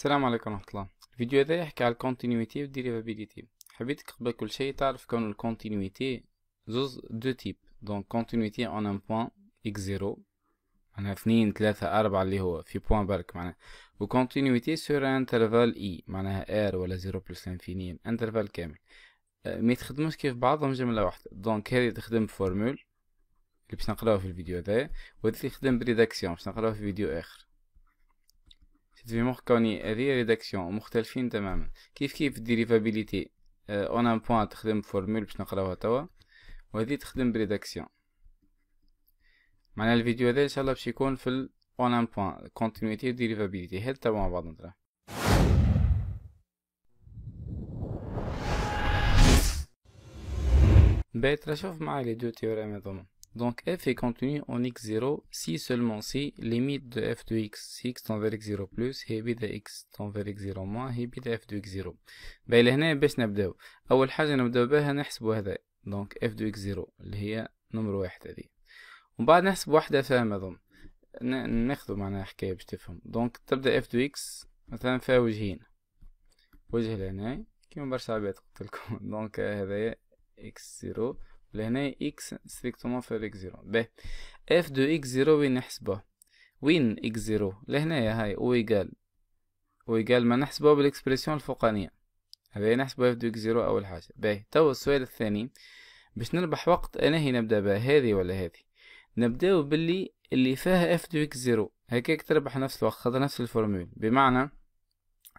السلام عليكم ورحمة الله الفيديو هذا يحكي على الكونتينيوتي والديريفابيليتي حبيت قبل كل شيء تعرف كون الكونتينيوتي زوز دو تيب دونك كونتينيوتي اون ان بوان اكس زيرو معناها اثنين ثلاثة أربعة اللي هو في بوان برك معناها وكونتينيوتي سور انترفال اي معناها ار ولا زيرو بلس لانفيني انترفال كامل آه، ما يتخدموش كيف بعضهم جملة واحدة دونك هذه تخدم بفورمول اللي باش نقراوها في الفيديو هذا وهذه تخدم بريداكسيون باش نقراوها في فيديو آخر في كوني ري ريداكسيون مختلفين تماما كيف كيف ديريفابيليتي اون آه، ان بوان تخدم فورمول باش نقراوها توا وهذه تخدم بريداكسيون معناها الفيديو هذا ان شاء الله باش يكون في اون ان بوان كونتينيتي ديريفابيليتي هل توا مع بعض نتراه بيت راه شوف معايا لي دو تيوريم هذوما Donc f est contenu en x0 si seulement si limite de f de x, si x tend vers x0 plus هي de x tend vers x0 moins هي de f de x0. Ben, باهي لهنا باش نبداو أول حاجة نبداو بها نحسبو هذا Donc f de x0 اللي هي نمر واحد هذي ومن بعد نحسب واحدة فاهم أظن ناخذ معنا حكاية باش تفهم دونك تبدا f دو اكس مثلا فيها وجهين وجه لهنا كيما برشا عباد قلتلكم دونك هذايا اكس 0 لهنا اكس ستريكتومون في اكس زيرو باهي اف دو اكس زيرو وين نحسبه وين اكس زيرو لهنايا هاي او ايجال او ايجال ما نحسبه بالاكسبريسيون الفوقانيه هذا نحسبه اف دو اكس زيرو اول حاجه باهي تو السؤال الثاني باش نربح وقت انا هي نبدا بها هذه ولا هذه نبداو باللي اللي فيها اف دو اكس زيرو هكاك تربح نفس الوقت خاطر نفس الفورمول بمعنى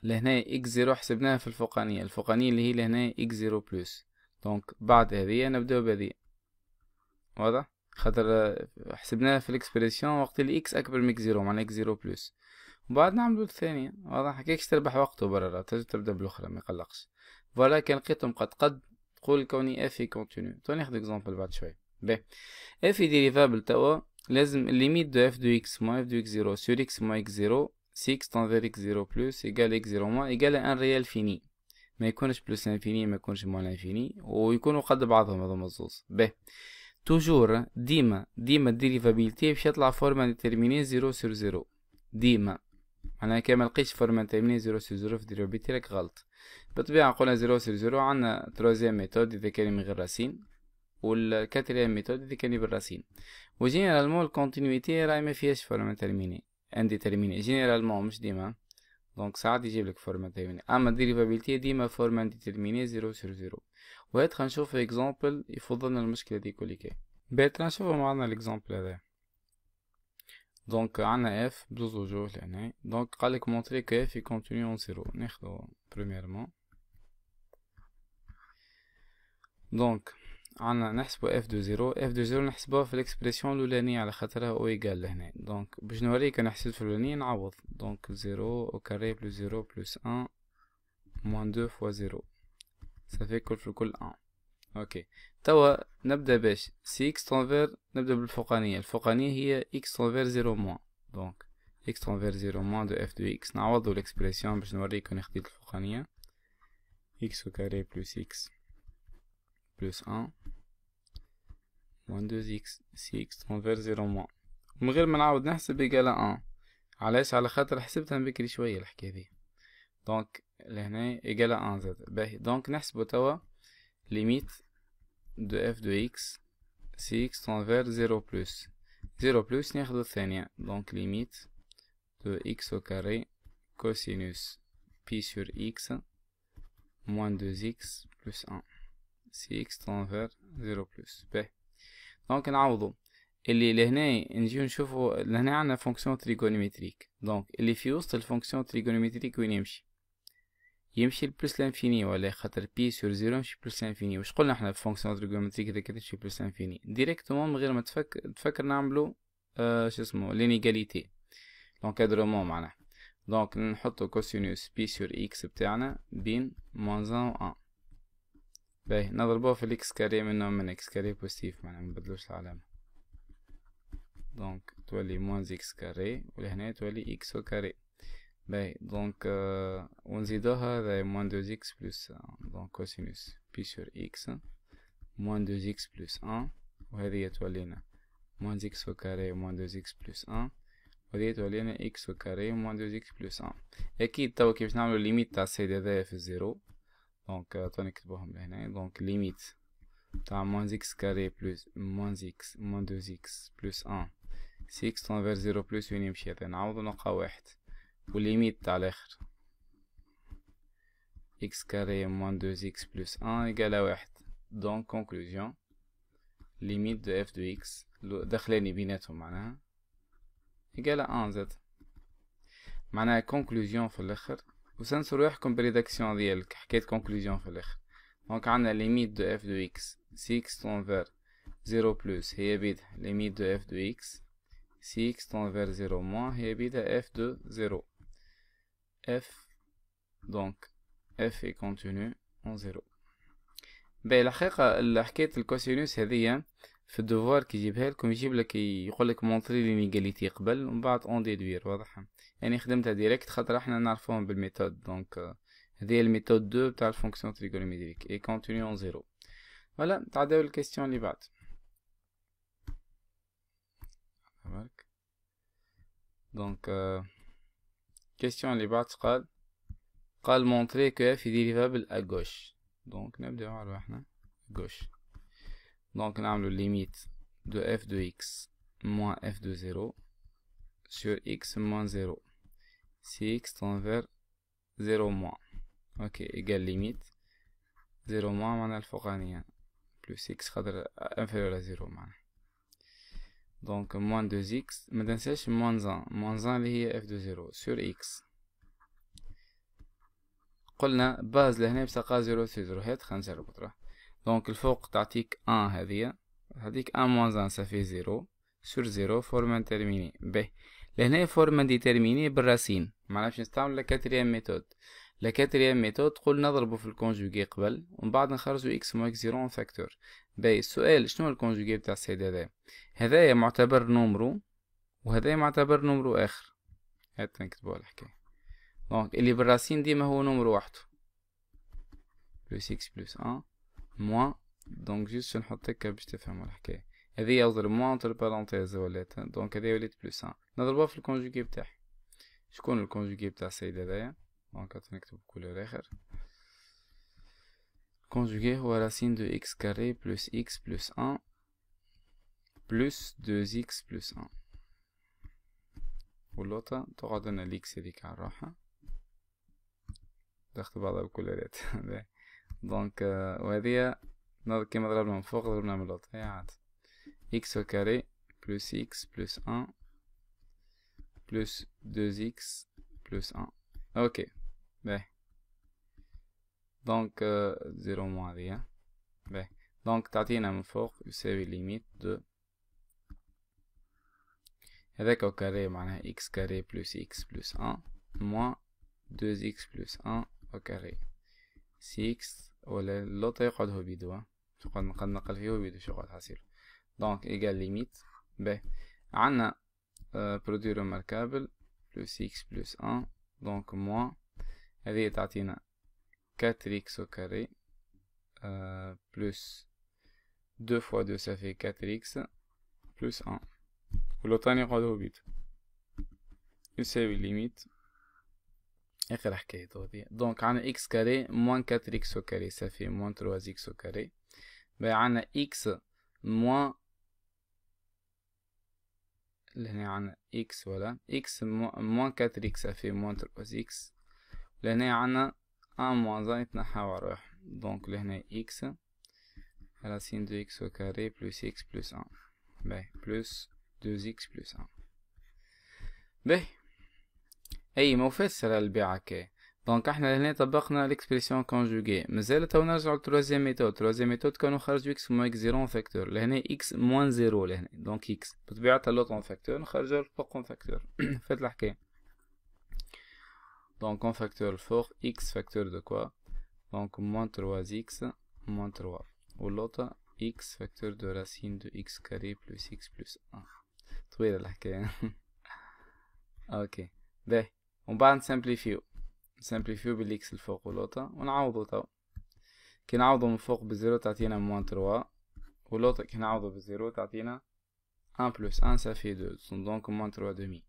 لهنا اكس زيرو حسبناها في الفوقانية الفوقانية اللي هي لهنا اكس زيرو بلس دونك بعد هذه نبداو بهذه واضح خاطر آه، حسبناها في الاكسبريسيون وقت اللي اكس اكبر من زيرو معناها اكس زيرو بلس وبعد نعملو الثانية واضح هكاك تربح وقته برا تجي تبدا بالاخرى ما يقلقش فوالا كان لقيتهم قد قد تقول كوني اف كونتينيو تو ناخد اكزومبل بعد شوية باهي اف ديريفابل توا لازم ليميت دو اف دو اكس مو اف دو اكس زيرو سور اكس مو اكس زيرو سي اكس تنظر اكس زيرو بلس ايكال اكس زيرو موا ايكال ان ريال فيني ما يكونش بلوس انفيني ما يكونش موان انفيني ويكونوا قد بعضهم هذوما الزوز باهي توجور ديما ديما الديريفابيلتي باش يطلع فورما ديتيرميني زيرو سير زيرو ديما معناها كان ما لقيتش فورما ديتيرميني زيرو سير زيرو في ديريفابيلتي راك غلط بالطبيعة قلنا زيرو سير زيرو عندنا تروزيام ميثود إذا كان من غير راسين والكاتريام ميثود إذا كان بالراسين وجينيرالمون الكونتينيتي راهي ما فيهاش فورما ديتيرميني انديتيرميني جينيرالمون مش ديما دونك ساعات يجيب لك فورمات دائما اما الديريفابيلتي ديما فورمان ديتيرميني زيرو سير زيرو وهاد خنشوف اكزامبل يفضلنا المشكله دي كي بيت نشوفو معنا الاكزامبل هذا دونك عندنا اف بدوز وجوه لهنا دونك قالك مونتري كو اف يكونتينيو اون زيرو ناخدو بريميرمون دونك عنا نحسبو اف دو زيرو اف دو زيرو نحسبوها في الاكسبريسيون الاولانية على خاطرها او ايكال لهنا دونك باش نوريك نحسب في الاولانية نعوض دونك زيرو او كاري بلو زيرو بلوس ان موان دو فوا زيرو سافي كل في الكل ان اوكي توا نبدا باش سي اكس تونفير نبدا بالفوقانية الفوقانية هي اكس تونفير زيرو موان دونك اكس تونفير زيرو موان دو اف دو اكس نعوضو الاكسبريسيون باش نوريك خديت الفوقانية اكس او كاري بلوس اكس plus 1 moins 2x سي اكس ترونفير زيرو موان من غير ما نعاود نحسب إيكالا أن علاش على خاطر حسبتها بكري شوية الحكاية دي دونك لهنا إيكالا أن زاد باهي دونك نحسبو توا ليميت دو اف دو اكس سي اكس ترونفير زيرو بلوس زيرو بلوس ناخدو الثانية دونك ليميت دو اكس او كاري كوسينوس بي سور اكس موان دو x plus ان اكس تنفر زيرو بلس باهي دونك نعوضو اللي لهنا نجيو نشوفو لهنا عندنا فونكسيون تريغونومتريك دونك اللي في وسط الفونكسيون تريغونومتريك وين يمشي يمشي لبلس لانفيني ولا خاطر بي سور زيرو يمشي بلس لانفيني واش قلنا احنا فونكسيون تريغونومتريك اذا كده يمشي بلس لانفيني ديريكتومون من غير ما تفكر تفكر نعملو آه شو اسمه لينيغاليتي لونكادرومون معناها دونك نحطو كوسينوس بي سور اكس بتاعنا بين موان زان و ان باهي نضربوها في الاكس كاري منه من اكس كاري بوزيتيف معناها نبدلوش العلامة دونك تولي موانز اكس كاري ولهنا تولي اكس كاري باهي دونك آه ونزيدوها هذا موان دوز اكس بلس دونك كوسينوس بي سور اكس موان دوز اكس بلس ان وهذه تولينا موان اكس كاري موان دوز اكس بلس ان وهذه تولينا اكس كاري موان دوز اكس بلس ان اكيد توا كيفاش نعملو ليميت تاع السيد هذايا في الزيرو دونك توني نكتبوهم لهنا دونك ليميت تاع موانز اكس كاري بلوس موانز اكس موان دو اكس بلوس ان سيكس تنفير زيرو بلوس وين يمشي هذا نعوضو نلقى واحد و ليميت تاع لاخر اكس كاري موان دو زيكس بلوس ان يقال واحد دونك كونكلوزيون ليميت دو اف دو اكس دخلاني بيناتهم معناها يقال ان زاد معناها كونكلوزيون في الاخر وسنسوا يحكم بالريدكسيون ديالك حكيت كونكلوزيون في الاخر دونك عندنا ليميت دو اف دو اكس سي اكس تنفير زيرو بلوس هي بيدها ليميت دو اف دو اكس سي اكس تنفير زيرو موان هي بيدها اف دو زيرو اف دونك اف اي كونتينيو اون زيرو باهي الحقيقة حكاية الكوسينوس هذيا في الدوفوار كي يجيبها لكم يجيب لك يقول لك مونتري لي قبل ومن بعد اون ديدوير واضح يعني خدمتها ديريكت خاطر احنا نعرفوهم بالميثود دونك هذه الميثود دو تاع الفونكسيون تريغونوميتريك اي كونتينيو اون زيرو فوالا تعداو الكيستيون اللي بعد برك دونك كيستيون اللي بعد قال قال مونتري كو في ديريفابل ا اغوش دونك نبداو على احنا غوش Donc, on a le limite de f de x moins f de 0 sur x moins 0. Si x tend vers 0 moins. Ok, égal limite 0 moins moins alpha rien. Plus x euh, inférieur à 0 moins. Donc, moins 2x. Maintenant, c'est moins 1. Moins 1, est f de 0 sur x. قلنا باز لهنا de 0 0 هات 0, 3. دونك الفوق تعطيك ان هذه هذيك ان موانز ان صافي زيرو سور زيرو فورما تيرميني به لهنا فورما ديتيرميني بالراسين نعرفش نستعمل لا ميثود لا ميثود تقول نضربو في الكونجوغي قبل ومن بعد نخرجو اكس مو اكس زيرو فاكتور باهي السؤال شنو الكونجوغي بتاع السيد هذا هذايا معتبر نومرو وهذايا معتبر نومرو اخر هات نكتبو الحكايه دونك اللي بالراسين ديما هو نومرو وحده بلوس اكس بلوس ان moins donc juste je note que je te ferme la clé et il y a le moins entre parenthèses hein. donc il y a le plus 1 dans le bof le conjugué peut je connais le conjugué peut être On va le on est beaucoup le conjugué est la racine de x carré plus x plus 1 plus 2x plus 1 ou l'autre tu auras donné l'x et l'y carré hein. d'accord avec le réger donc on va dire ضربنا من فوق que nous avons x au carré plus x plus 1 plus 2x plus 1 ok donc 0 euh, moins rien ben donc tatine un fort c'est la limite de avec e au carré x carré plus x plus 1 moins 2x plus 1 au carré 6 x l'autre au donc égal limite b on produit remarquable plus x plus 1 donc moins elle est à 4x au carré plus 2 fois 2 ça fait 4x plus 1 l'autre est au bidou c'est limite donc, on x moins 4x ça fait moins 3x او كاري x moins لهنا x ولا x moins 4x fait moins 3x لهنا 1 moins 1, est عروح دونك لهنا x Racine de x plus x plus 1 ben, plus 2x plus 1 بي ben. Et il m'a fait, ça le Donc, nous l'expression conjuguée. Mais nous le la troisième méthode. Troisième méthode, nous avons x moins 0 en facteur. x moins 0, donc x. Pour que l'autre en facteur, le en facteur. Faites la Donc, en facteur fort, x facteur de quoi? Donc, moins 3x, moins 3. Ou l'autre, x facteur de racine de x carré plus x plus 1. Trouvez la quête. Ok. Bah. ومن بعد نسامبلي فيو نسامبلي فيو بالاكس الفوق ولوطا ونعوضو تو كي نعوضو من فوق بزيرو تعطينا موان تروا ولوطا كي نعوضو بزيرو تعطينا ان بلوس ان سافي دو دو دونك موان تروا دومي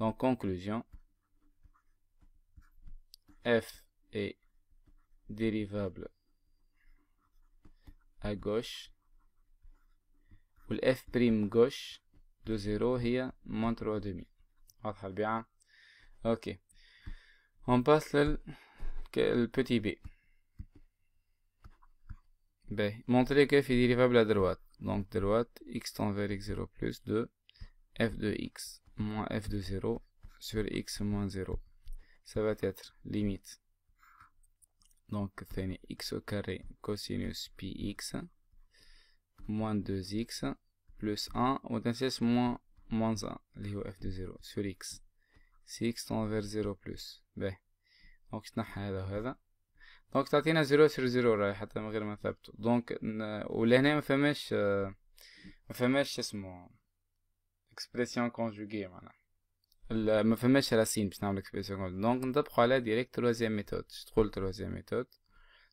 دونك كونكلوزيون اف اي ديريفابل à gauche والf بريم gauche دو زيرو هي موان تروا دومي واضحة البيعة OK. On passe le, petit B. B. Montrer que f est dérivable à droite. Donc droite, x tend vers x0 plus 2, f de x moins f de 0 sur x moins 0. Ça va être limite. Donc tenez x au carré cosinus x, moins 2x plus 1 au moins, moins 1, au f de 0 sur x. سي اكس تنفير زيرو بلس باهي دونك تنحى هذا وهذا دونك تعطينا زيرو سير زيرو راهي حتى من غير ما نثبتو دونك ولهنا ما فماش ما فماش اسمه اكسبريسيون كونجوغي معناها ما فماش راسين باش نعمل اكسبريسيون دونك نطبقو على ديريكت تروازيام ميثود تقول تروازيام ميثود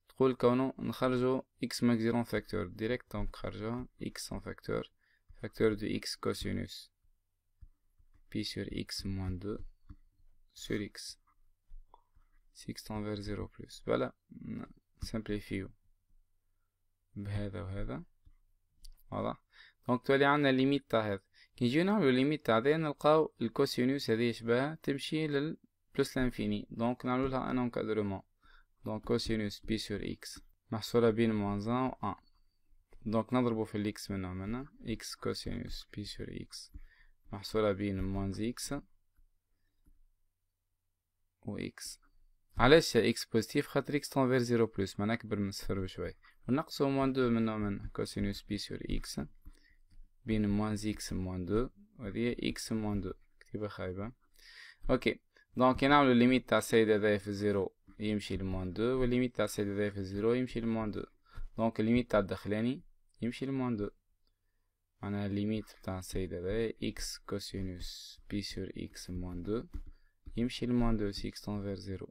تقول كونو نخرجو اكس ماكزيرون فاكتور ديريكت دونك نخرجوها اكس سون فاكتور فاكتور دو اكس كوسينوس بي سور اكس موان دو سور إكس Si x tend vers 0 بلس بلا نسمبليفيو بهذا وهذا فوالا دونك تولي عندنا ليميت تاع هذا كي نجيو نعملو ليميت تاع هذا نلقاو الكوسينوس هذه شبه تمشي لل بلس لانفيني دونك نعملولها ان انكادرومون دونك كوسينوس بي سور اكس محصولة بين موانز ان و ان دونك نضربو في الاكس من هنا اكس كوسينوس بي سور اكس محصولة بين موانز اكس وإكس علاش إكس بوزيتيف خاطر إكس تنفير زيرو بلوس معناها أكبر من صفر بشوي ونقصو موان دو منو من كوسينوس بي سور إكس بين موان إكس موان دو وهذه إكس موان دو كتيبة خايبة أوكي دونك نعملو الليميت تاع سيد هذايا في زيرو يمشي لموان دو والليميت تاع سيد هذايا في زيرو يمشي لموان دو دونك الليميت تاع الدخلاني يمشي لموان دو معناها الليميت تاع سيد هذايا إكس كوسينوس بي سور إكس موان دو Il y a moins 2 si x tend vers 0.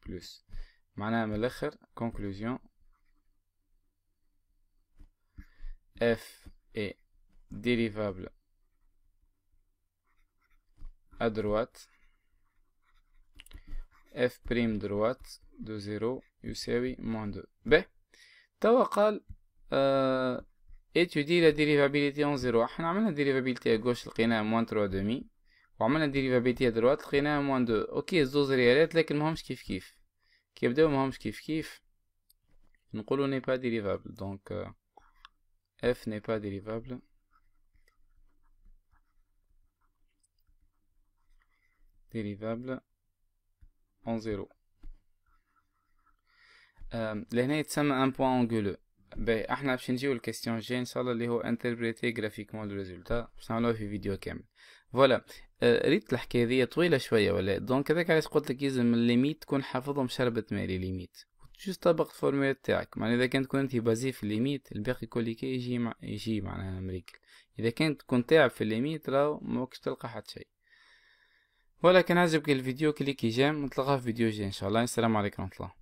Plus. Maintenant, la conclusion. F est dérivable à droite. F' droite de 0, il y moins 2. B, Donc, étudier la dérivabilité en 0. On a la dérivabilité à gauche, c'est moins 3,5. On va faire la dérivabilité à droite. On a un moins 2. Ok, la dose est réelle, mais elle n'est pas très bien. Elle n'est pas très bien. On dit qu'elle n'est pas dérivable. Donc, f n'est pas dérivable. Dérivable en 0. Là, on a un point anguleux. باهي احنا باش نجيو للكيستيون جي ان شاء الله اللي هو انتربريتي جرافيكمون لو ريزولتا باش نعملوه في فيديو كامل فوالا أه، ريت الحكايه هذه طويله شويه ولا دونك هذاك علاش قلت لك يلزم الليميت تكون حافظهم شربت مالي ليميت جوست طبق الفورميل تاعك معناها اذا كان تكون بازي في الليميت الباقي كل كي يجي مع... يجي معناها امريكا اذا كنت تكون تاعب في الليميت راهو ماكش تلقى حتى شيء ولكن كان عجبك الفيديو كليكي جيم نتلاقاها في فيديو جاي ان شاء الله السلام عليكم ورحمه الله